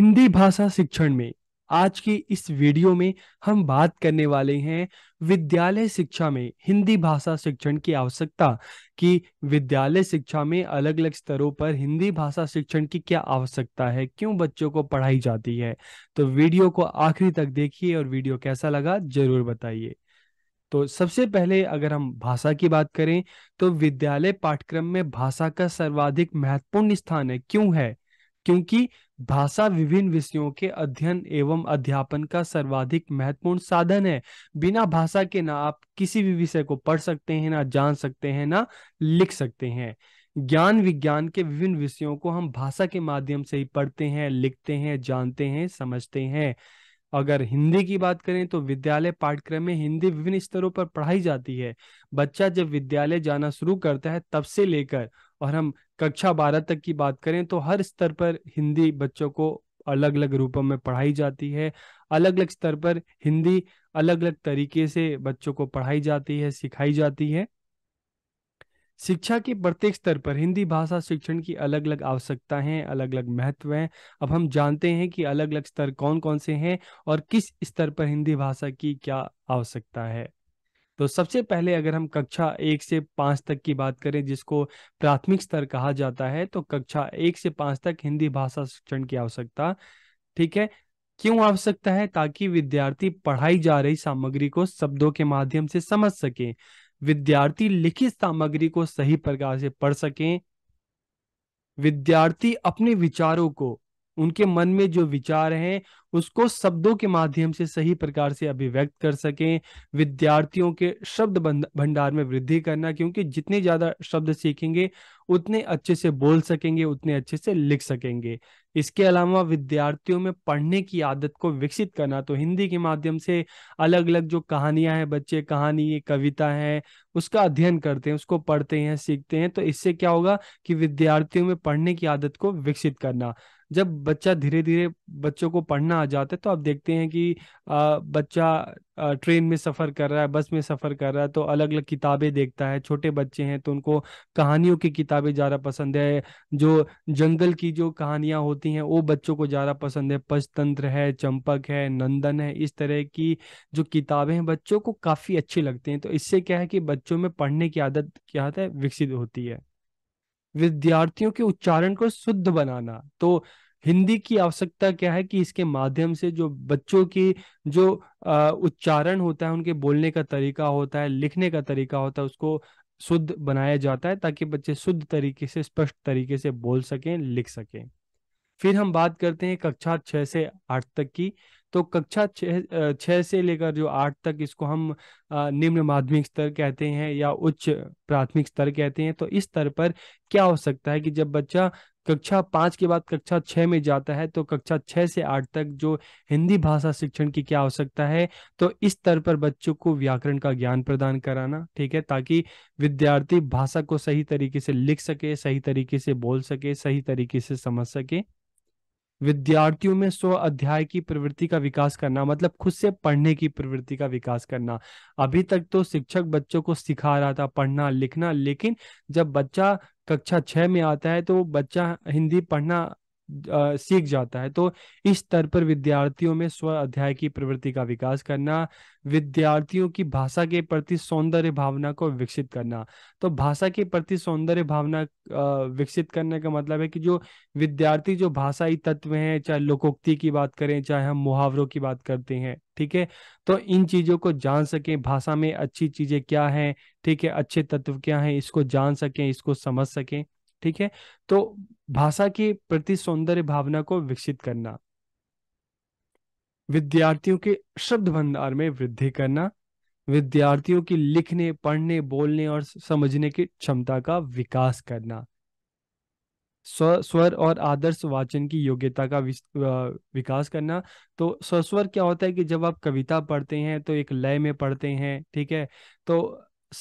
हिंदी भाषा शिक्षण में आज की इस वीडियो में हम बात करने वाले हैं विद्यालय शिक्षा में हिंदी भाषा शिक्षण की आवश्यकता कि विद्यालय शिक्षा में अलग अलग स्तरों पर हिंदी भाषा शिक्षण की क्या आवश्यकता है क्यों बच्चों को पढ़ाई जाती है तो वीडियो को आखिरी तक देखिए और वीडियो कैसा लगा जरूर बताइए तो सबसे पहले अगर हम भाषा की बात करें तो विद्यालय पाठ्यक्रम में भाषा का सर्वाधिक महत्वपूर्ण स्थान है क्यों है क्योंकि भाषा विभिन्न विषयों के अध्ययन एवं अध्यापन का सर्वाधिक महत्वपूर्ण साधन है बिना भाषा के ना आप किसी भी विषय को पढ़ सकते हैं ना जान सकते हैं ना लिख सकते हैं ज्ञान विज्ञान के विभिन्न विषयों को हम भाषा के माध्यम से ही पढ़ते हैं लिखते हैं जानते हैं समझते हैं अगर हिंदी की बात करें तो विद्यालय पाठ्यक्रम में हिंदी विभिन्न स्तरों पर पढ़ाई जाती है बच्चा जब विद्यालय जाना शुरू करता है तब से लेकर और हम कक्षा बारह तक की बात करें तो हर स्तर पर हिंदी बच्चों को अलग अलग रूपों में पढ़ाई जाती है अलग अलग स्तर पर हिंदी अलग अलग तरीके से बच्चों को पढ़ाई जाती है सिखाई जाती है शिक्षा के प्रत्येक स्तर पर हिंदी भाषा शिक्षण की अलग अलग आवश्यकता है अलग अलग महत्व हैं अब हम जानते हैं कि अलग अलग स्तर कौन कौन से हैं और किस स्तर पर हिंदी भाषा की क्या आवश्यकता है तो सबसे पहले अगर हम कक्षा एक से पांच तक की बात करें जिसको प्राथमिक स्तर कहा जाता है तो कक्षा एक से पांच तक हिंदी भाषा शिक्षण की आवश्यकता ठीक है क्यों आवश्यकता है ताकि विद्यार्थी पढ़ाई जा रही सामग्री को शब्दों के माध्यम से समझ सके विद्यार्थी लिखित सामग्री को सही प्रकार से पढ़ सके विद्यार्थी अपने विचारों को उनके मन में जो विचार हैं उसको शब्दों के माध्यम से सही प्रकार से अभिव्यक्त कर सकें विद्यार्थियों के शब्द भंडार में वृद्धि करना क्योंकि जितने ज्यादा शब्द सीखेंगे उतने अच्छे से बोल सकेंगे उतने अच्छे से लिख सकेंगे इसके अलावा विद्यार्थियों में पढ़ने की आदत को विकसित करना तो हिंदी के माध्यम से अलग अलग जो कहानियां हैं बच्चे कहानी कविता है उसका अध्ययन करते हैं उसको पढ़ते हैं सीखते हैं तो इससे क्या होगा कि विद्यार्थियों में पढ़ने की आदत को विकसित करना जब बच्चा धीरे धीरे बच्चों को पढ़ना आ जाता है तो आप देखते हैं कि आ, बच्चा ट्रेन में सफर कर रहा है बस में सफर कर रहा है तो अलग अलग किताबें देखता है छोटे बच्चे हैं तो उनको कहानियों की किताबें ज्यादा पसंद है जो जंगल की जो कहानियां होती हैं वो बच्चों को ज्यादा पसंद है पंचतंत्र है चंपक है नंदन है इस तरह की जो किताबें हैं बच्चों को काफी अच्छी लगती हैं तो इससे क्या है कि बच्चों में पढ़ने की आदत क्या होता है विकसित होती है विद्यार्थियों के उच्चारण को शुद्ध बनाना तो हिंदी की आवश्यकता क्या है कि इसके माध्यम से जो बच्चों की जो उच्चारण होता है उनके बोलने का तरीका होता है लिखने का तरीका होता है उसको शुद्ध बनाया जाता है ताकि बच्चे शुद्ध तरीके से स्पष्ट तरीके से बोल सकें लिख सकें फिर हम बात करते हैं कक्षा छः से आठ तक की तो कक्षा छः छः से लेकर जो आठ तक इसको हम निम्न माध्यमिक स्तर कहते हैं या उच्च प्राथमिक स्तर कहते हैं तो इस स्तर पर क्या हो सकता है कि जब बच्चा कक्षा पाँच के बाद कक्षा छः में जाता है तो कक्षा छः से आठ तक जो हिंदी भाषा शिक्षण की क्या आवश्यकता है तो इस स्तर पर बच्चों को व्याकरण का ज्ञान प्रदान कराना ठीक है ताकि विद्यार्थी भाषा को सही तरीके से लिख सके सही तरीके से बोल सके सही तरीके से समझ सके विद्यार्थियों में स्व अध्याय की प्रवृत्ति का विकास करना मतलब खुद से पढ़ने की प्रवृत्ति का विकास करना अभी तक तो शिक्षक बच्चों को सिखा रहा था पढ़ना लिखना लेकिन जब बच्चा कक्षा छः में आता है तो बच्चा हिंदी पढ़ना सीख जाता है तो इस स्तर पर विद्यार्थियों में स्व अध्याय की प्रवृत्ति का विकास करना विद्यार्थियों की भाषा के प्रति सौंदर्य भावना को विकसित करना तो भाषा के प्रति सौंदर्य भावना विकसित करने का मतलब है कि जो विद्यार्थी जो भाषाई तत्व हैं चाहे लोकोक्ति की बात करें चाहे हम मुहावरों की बात करते हैं ठीक है तो इन चीजों को जान सकें भाषा में अच्छी चीजें क्या है ठीक है अच्छे तत्व क्या है इसको जान सकें इसको समझ सकें ठीक है तो भाषा के प्रति सौंदर्य भावना को विकसित करना विद्यार्थियों के शब्द भंडार में वृद्धि करना विद्यार्थियों की लिखने पढ़ने बोलने और समझने की क्षमता का विकास करना स्वर और आदर्श वाचन की योग्यता का विकास करना तो सस्वर क्या होता है कि जब आप कविता पढ़ते हैं तो एक लय में पढ़ते हैं ठीक है तो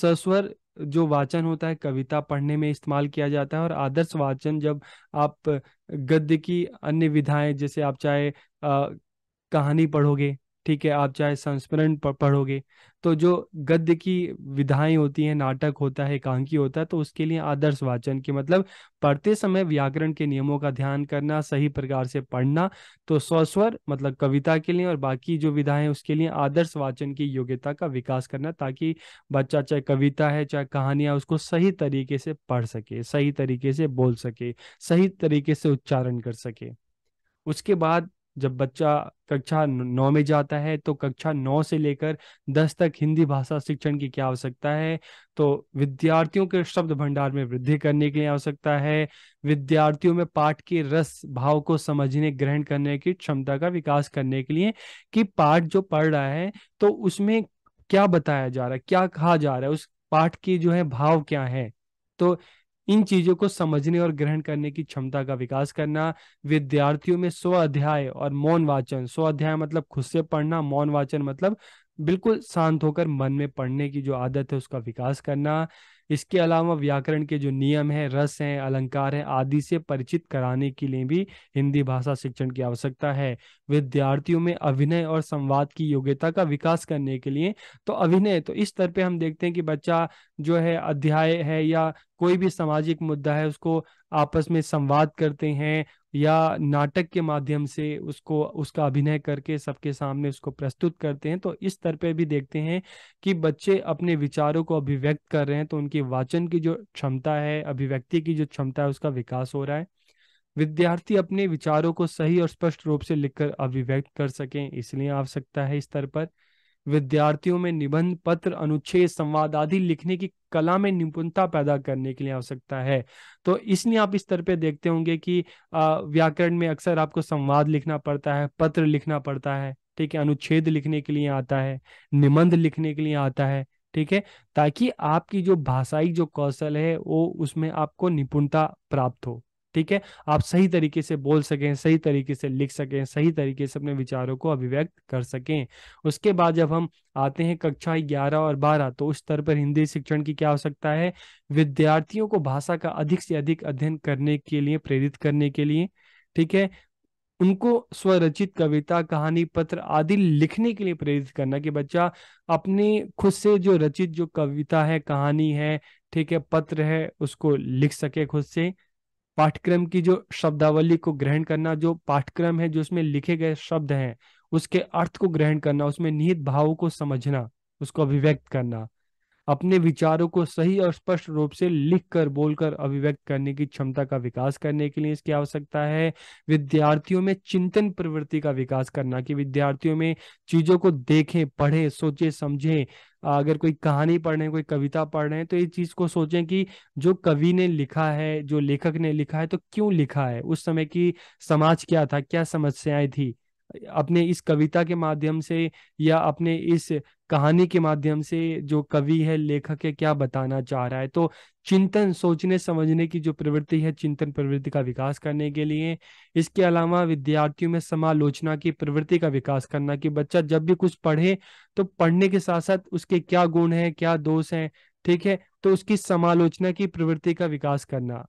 सस्वर जो वाचन होता है कविता पढ़ने में इस्तेमाल किया जाता है और आदर्श वाचन जब आप गद्य की अन्य विधाएं जैसे आप चाहे कहानी पढ़ोगे ठीक है आप चाहे संस्मरण पढ़ोगे तो जो गद्य की विधाएं होती हैं नाटक होता है एकांकी होता है तो उसके लिए आदर्श वाचन की मतलब पढ़ते समय व्याकरण के नियमों का ध्यान करना सही प्रकार से पढ़ना तो स्वस्वर मतलब कविता के लिए और बाकी जो विधाएं उसके लिए आदर्श वाचन की योग्यता का विकास करना ताकि बच्चा चाहे कविता है चाहे कहानियां उसको सही तरीके से पढ़ सके सही तरीके से बोल सके सही तरीके से उच्चारण कर सके उसके बाद जब बच्चा कक्षा नौ में जाता है तो कक्षा नौ से लेकर दस तक हिंदी भाषा शिक्षण की क्या आवश्यकता है तो विद्यार्थियों के शब्द भंडार में वृद्धि करने के लिए आवश्यकता है विद्यार्थियों में पाठ के रस भाव को समझने ग्रहण करने की क्षमता का विकास करने के लिए कि पाठ जो पढ़ रहा है तो उसमें क्या बताया जा रहा है क्या कहा जा रहा है उस पाठ की जो है भाव क्या है तो इन चीजों को समझने और ग्रहण करने की क्षमता का विकास करना विद्यार्थियों में स्वाध्याय और मौन वाचन स्वाध्याय मतलब खुद से पढ़ना मौन वाचन मतलब बिल्कुल शांत होकर मन में पढ़ने की जो आदत है उसका विकास करना इसके अलावा व्याकरण के जो नियम है रस हैं अलंकार हैं आदि से परिचित कराने के लिए भी हिंदी भाषा शिक्षण की आवश्यकता है विद्यार्थियों में अभिनय और संवाद की योग्यता का विकास करने के लिए तो अभिनय तो इस स्तर पे हम देखते हैं कि बच्चा जो है अध्याय है या कोई भी सामाजिक मुद्दा है उसको आपस में संवाद करते हैं या नाटक के माध्यम से उसको उसका अभिनय करके सबके सामने उसको प्रस्तुत करते हैं तो इस स्तर पे भी देखते हैं कि बच्चे अपने विचारों को अभिव्यक्त कर रहे हैं तो उनकी वाचन की जो क्षमता है अभिव्यक्ति की जो क्षमता है उसका विकास हो रहा है विद्यार्थी अपने विचारों को सही और स्पष्ट रूप से लिखकर अभिव्यक्त कर सकें इसलिए आवश्यकता है इस स्तर पर विद्यार्थियों में निबंध पत्र अनुच्छेद संवाद आदि लिखने की कला में निपुणता पैदा करने के लिए आवश्यकता है तो इसलिए आप इस तरह पे देखते होंगे कि व्याकरण में अक्सर आपको संवाद लिखना पड़ता है पत्र लिखना पड़ता है ठीक है अनुच्छेद लिखने के लिए आता है निबंध लिखने के लिए आता है ठीक है ताकि आपकी जो भाषाई जो कौशल है वो उसमें आपको निपुणता प्राप्त हो ठीक है आप सही तरीके से बोल सकें सही तरीके से लिख सकें सही तरीके से अपने विचारों को अभिव्यक्त कर सकें उसके बाद जब हम आते हैं कक्षा ग्यारह और बारह तो उस स्तर पर हिंदी शिक्षण की क्या आवश्यकता है विद्यार्थियों को भाषा का अधिक से अधिक अध्ययन करने के लिए प्रेरित करने के लिए ठीक है उनको स्वरचित कविता कहानी पत्र आदि लिखने के लिए प्रेरित करना कि बच्चा अपने खुद से जो रचित जो कविता है कहानी है ठीक है पत्र है उसको लिख सके खुद से पाठ्यक्रम की जो शब्दावली को ग्रहण करना जो पाठ्यक्रम है जो उसमें लिखे गए शब्द हैं उसके अर्थ को ग्रहण करना उसमें निहित भावों को समझना उसको अभिव्यक्त करना अपने विचारों को सही और स्पष्ट रूप से लिखकर बोलकर अभिव्यक्त करने की क्षमता का विकास करने के लिए इसकी आवश्यकता है विद्यार्थियों में चिंतन प्रवृत्ति का विकास करना कि विद्यार्थियों में चीजों को देखें पढ़ें सोचे समझें अगर कोई कहानी पढ़ रहे हैं कोई कविता पढ़ रहे हैं तो इस चीज को सोचें कि जो कवि ने लिखा है जो लेखक ने लिखा है तो क्यों लिखा है उस समय की समाज क्या था क्या समस्याएं थी अपने इस कविता के माध्यम से या अपने इस कहानी के माध्यम से जो कवि है लेखक है क्या बताना चाह रहा है तो चिंतन सोचने समझने की जो प्रवृत्ति है चिंतन प्रवृत्ति का विकास करने के लिए इसके अलावा विद्यार्थियों में समालोचना की प्रवृत्ति का विकास करना कि बच्चा जब भी कुछ पढ़े तो पढ़ने के साथ साथ उसके क्या गुण हैं क्या दोष हैं ठीक है तो उसकी समालोचना की प्रवृत्ति का विकास करना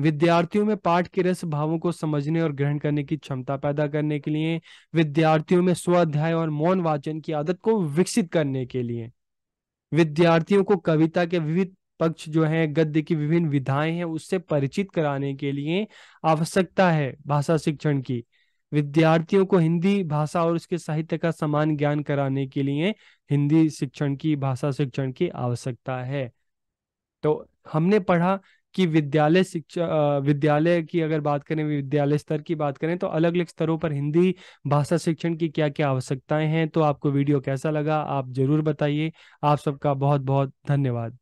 विद्यार्थियों में पाठ के रस भावों को समझने और ग्रहण करने की क्षमता पैदा करने के लिए विद्यार्थियों में स्वाध्याय और मौन वाचन की आदत को विकसित करने के लिए विद्यार्थियों को कविता के विविध पक्ष जो है गद्य की विभिन्न विधाएं हैं उससे परिचित कराने के लिए आवश्यकता है भाषा शिक्षण की विद्यार्थियों को हिंदी भाषा और उसके साहित्य का समान ज्ञान कराने के लिए हिंदी शिक्षण की भाषा शिक्षण की आवश्यकता है तो हमने पढ़ा कि विद्यालय शिक्षा विद्यालय की अगर बात करें विद्यालय स्तर की बात करें तो अलग अलग स्तरों पर हिंदी भाषा शिक्षण की क्या क्या आवश्यकताएं हैं तो आपको वीडियो कैसा लगा आप जरूर बताइए आप सबका बहुत बहुत धन्यवाद